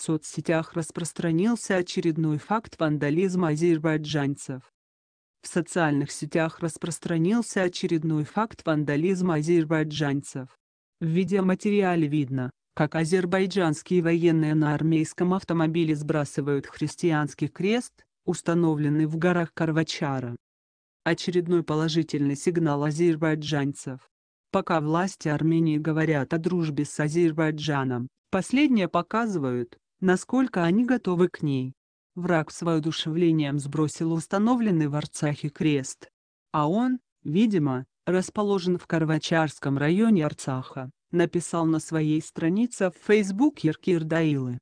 соцсетях распространился очередной факт вандализма азербайджанцев. В социальных сетях распространился очередной факт вандализма азербайджанцев. В видеоматериале видно, как азербайджанские военные на армейском автомобиле сбрасывают христианский крест, установленный в горах Карвачара. Очередной положительный сигнал азербайджанцев. Пока власти Армении говорят о дружбе с Азербайджаном, последние показывают, насколько они готовы к ней. Враг с воодушевлением сбросил установленный в Арцахе крест. А он, видимо, расположен в Карвачарском районе Арцаха, написал на своей странице в Facebook Еркир Даилы.